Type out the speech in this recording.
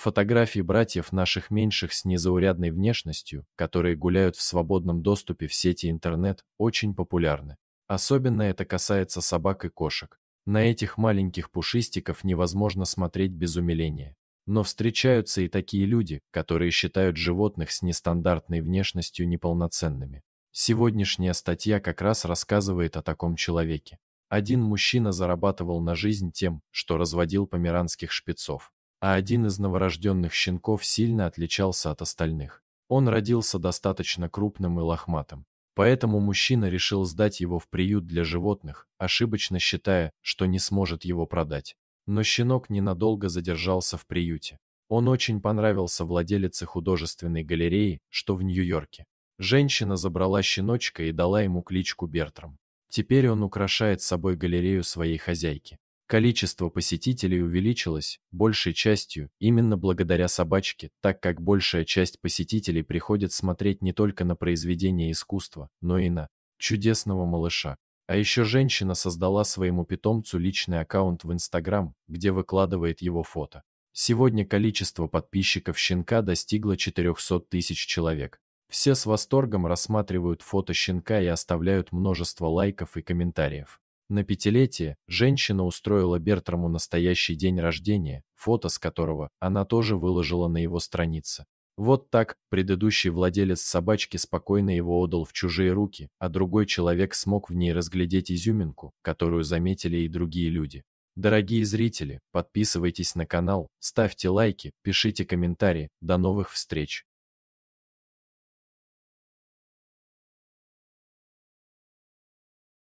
Фотографии братьев наших меньших с незаурядной внешностью, которые гуляют в свободном доступе в сети интернет, очень популярны. Особенно это касается собак и кошек. На этих маленьких пушистиков невозможно смотреть без умиления. Но встречаются и такие люди, которые считают животных с нестандартной внешностью неполноценными. Сегодняшняя статья как раз рассказывает о таком человеке. Один мужчина зарабатывал на жизнь тем, что разводил померанских шпицов а один из новорожденных щенков сильно отличался от остальных. Он родился достаточно крупным и лохматым. Поэтому мужчина решил сдать его в приют для животных, ошибочно считая, что не сможет его продать. Но щенок ненадолго задержался в приюте. Он очень понравился владелице художественной галереи, что в Нью-Йорке. Женщина забрала щеночка и дала ему кличку Бертрам. Теперь он украшает собой галерею своей хозяйки. Количество посетителей увеличилось, большей частью, именно благодаря собачке, так как большая часть посетителей приходит смотреть не только на произведение искусства, но и на чудесного малыша. А еще женщина создала своему питомцу личный аккаунт в Инстаграм, где выкладывает его фото. Сегодня количество подписчиков щенка достигло 400 тысяч человек. Все с восторгом рассматривают фото щенка и оставляют множество лайков и комментариев. На пятилетие женщина устроила Бертраму настоящий день рождения, фото с которого она тоже выложила на его странице. Вот так предыдущий владелец собачки спокойно его отдал в чужие руки, а другой человек смог в ней разглядеть изюминку, которую заметили и другие люди. Дорогие зрители, подписывайтесь на канал, ставьте лайки, пишите комментарии. До новых встреч!